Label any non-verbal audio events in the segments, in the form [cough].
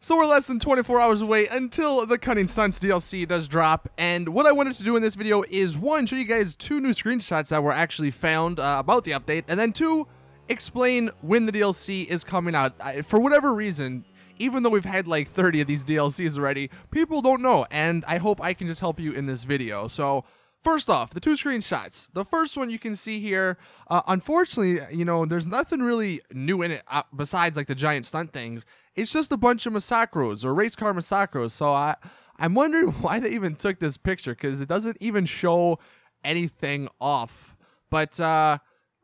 So we're less than 24 hours away until the Cunning Stunts DLC does drop, and what I wanted to do in this video is one, show you guys two new screenshots that were actually found uh, about the update, and then two, explain when the DLC is coming out. I, for whatever reason, even though we've had like 30 of these DLCs already, people don't know, and I hope I can just help you in this video. So First off, the two screenshots. The first one you can see here, uh, unfortunately, you know, there's nothing really new in it uh, besides like the giant stunt things. It's just a bunch of Masacros or race car Masacros. So I, I'm wondering [laughs] why they even took this picture because it doesn't even show anything off. But uh,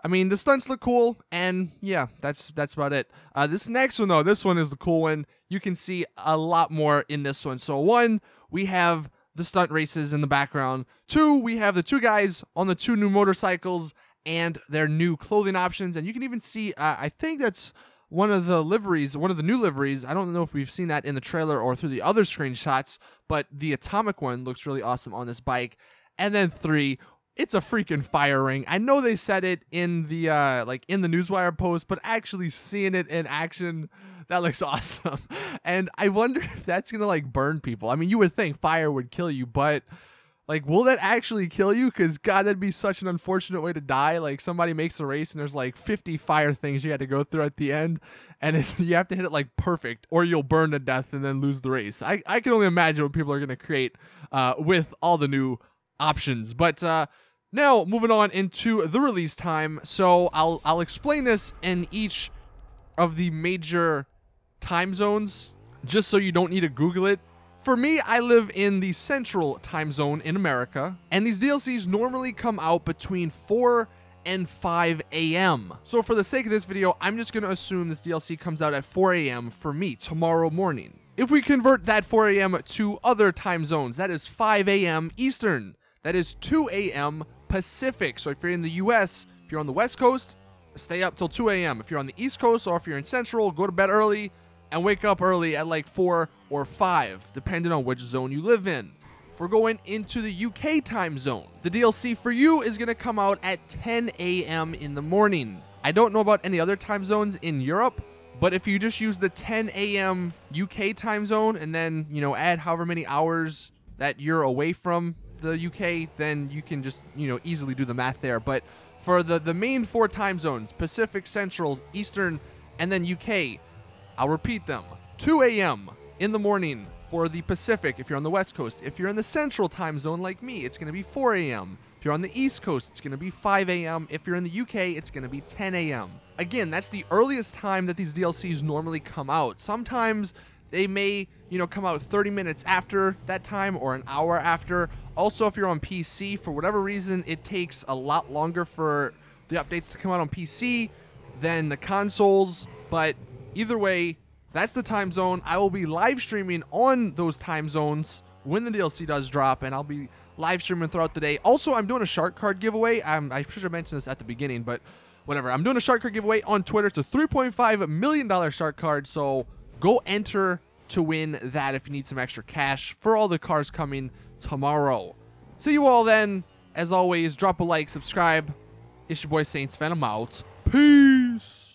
I mean, the stunts look cool, and yeah, that's that's about it. Uh, this next one though, this one is the cool one. You can see a lot more in this one. So one, we have the stunt races in the background. Two, we have the two guys on the two new motorcycles and their new clothing options. And you can even see, uh, I think that's one of the liveries, one of the new liveries. I don't know if we've seen that in the trailer or through the other screenshots, but the atomic one looks really awesome on this bike. And then three, it's a freaking fire ring. I know they said it in the uh like in the newswire post, but actually seeing it in action that looks [laughs] awesome. And I wonder if that's gonna like burn people. I mean, you would think fire would kill you, but like, will that actually kill you? Because God, that'd be such an unfortunate way to die. Like, somebody makes a race and there's like 50 fire things you had to go through at the end, and [laughs] you have to hit it like perfect, or you'll burn to death and then lose the race. I, I can only imagine what people are gonna create uh, with all the new options. But uh, now moving on into the release time. So I'll I'll explain this in each of the major time zones, just so you don't need to Google it. For me, I live in the central time zone in America, and these DLCs normally come out between 4 and 5 a.m. So for the sake of this video, I'm just going to assume this DLC comes out at 4 a.m. for me tomorrow morning. If we convert that 4 a.m. to other time zones, that is 5 a.m. Eastern. That is 2 a.m. Pacific. So if you're in the U.S., if you're on the West Coast, stay up till 2 a.m. If you're on the East Coast or if you're in Central, go to bed early, and wake up early at like 4 or 5, depending on which zone you live in. For going into the UK time zone, the DLC for you is going to come out at 10 a.m. in the morning. I don't know about any other time zones in Europe, but if you just use the 10 a.m. UK time zone and then, you know, add however many hours that you're away from the UK, then you can just, you know, easily do the math there. But for the, the main four time zones, Pacific, Central, Eastern, and then UK, I'll repeat them 2 a.m. in the morning for the Pacific if you're on the West Coast. If you're in the Central time zone like me, it's going to be 4 a.m. If you're on the East Coast, it's going to be 5 a.m. If you're in the UK, it's going to be 10 a.m. Again, that's the earliest time that these DLCs normally come out. Sometimes they may, you know, come out 30 minutes after that time or an hour after. Also, if you're on PC, for whatever reason, it takes a lot longer for the updates to come out on PC than the consoles, but Either way, that's the time zone. I will be live streaming on those time zones when the DLC does drop, and I'll be live streaming throughout the day. Also, I'm doing a shark card giveaway. I'm, I should have mentioned this at the beginning, but whatever. I'm doing a shark card giveaway on Twitter. It's a $3.5 million shark card, so go enter to win that if you need some extra cash for all the cars coming tomorrow. See you all then. As always, drop a like, subscribe. It's your boy Saints Venom out. Peace.